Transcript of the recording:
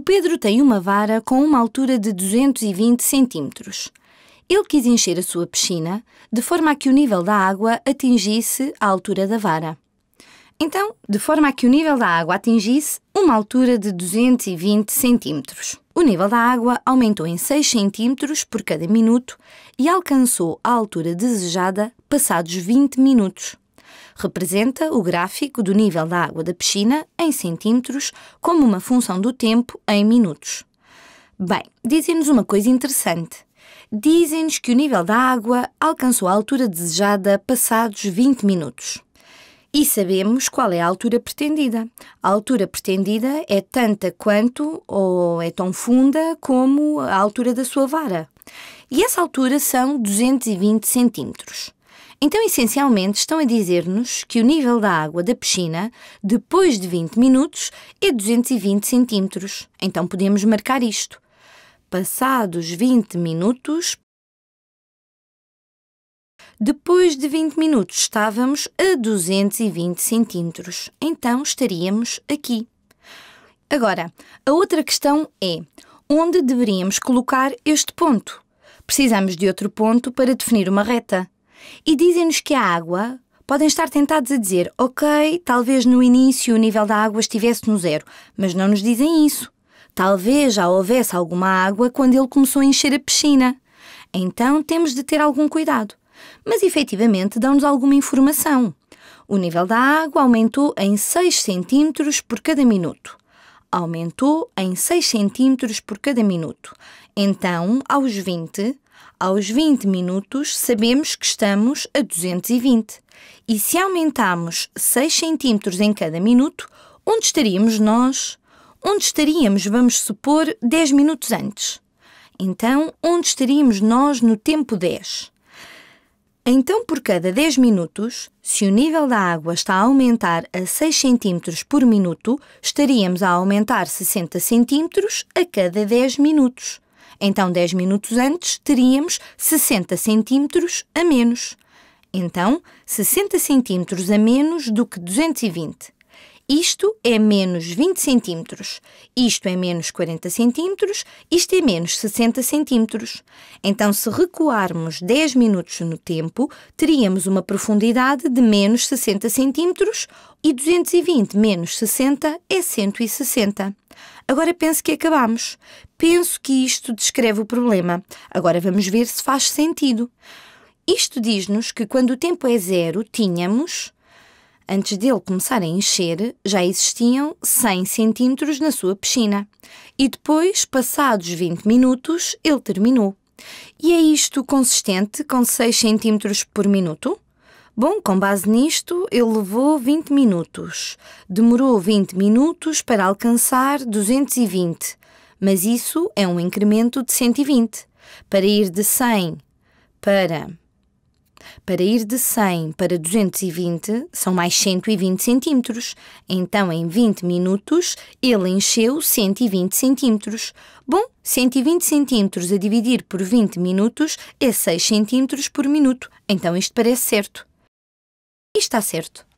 O Pedro tem uma vara com uma altura de 220 centímetros. Ele quis encher a sua piscina de forma a que o nível da água atingisse a altura da vara. Então, de forma a que o nível da água atingisse uma altura de 220 centímetros. O nível da água aumentou em 6 centímetros por cada minuto e alcançou a altura desejada passados 20 minutos. Representa o gráfico do nível da água da piscina em centímetros como uma função do tempo em minutos. Bem, dizem-nos uma coisa interessante. Dizem-nos que o nível da água alcançou a altura desejada passados 20 minutos. E sabemos qual é a altura pretendida. A altura pretendida é tanta quanto ou é tão funda como a altura da sua vara. E essa altura são 220 centímetros. Então, essencialmente, estão a dizer-nos que o nível da água da piscina, depois de 20 minutos, é 220 centímetros. Então, podemos marcar isto. Passados 20 minutos, depois de 20 minutos estávamos a 220 centímetros, então estaríamos aqui. Agora, a outra questão é onde deveríamos colocar este ponto? Precisamos de outro ponto para definir uma reta e dizem-nos que a água podem estar tentados a dizer, ok, talvez no início o nível da água estivesse no zero, mas não nos dizem isso. Talvez já houvesse alguma água quando ele começou a encher a piscina. Então temos de ter algum cuidado. Mas efetivamente dão-nos alguma informação. O nível da água aumentou em 6 centímetros por cada minuto. Aumentou em 6 centímetros por cada minuto. Então, aos 20, aos 20 minutos, sabemos que estamos a 220. E se aumentamos 6 centímetros em cada minuto, onde estaríamos nós? Onde estaríamos, vamos supor, 10 minutos antes? Então, onde estaríamos nós no tempo 10? Então, por cada 10 minutos, se o nível da água está a aumentar a 6 cm por minuto, estaríamos a aumentar 60 cm a cada 10 minutos. Então, 10 minutos antes, teríamos 60 centímetros a menos. Então, 60 centímetros a menos do que 220. Isto é menos 20 centímetros, isto é menos 40 centímetros, isto é menos 60 centímetros. Então, se recuarmos 10 minutos no tempo, teríamos uma profundidade de menos 60 centímetros e 220 menos 60 é 160. Agora penso que acabamos. Penso que isto descreve o problema. Agora vamos ver se faz sentido. Isto diz-nos que quando o tempo é zero, tínhamos, antes dele começar a encher, já existiam 100 centímetros na sua piscina. E depois, passados 20 minutos, ele terminou. E é isto consistente com 6 centímetros por minuto? Bom, com base nisto, ele levou 20 minutos. Demorou 20 minutos para alcançar 220, mas isso é um incremento de 120. Para ir de 100 para para ir de 100 para 220 são mais 120 centímetros. Então, em 20 minutos, ele encheu 120 centímetros. Bom, 120 centímetros a dividir por 20 minutos é 6 centímetros por minuto. Então, isto parece certo está certo.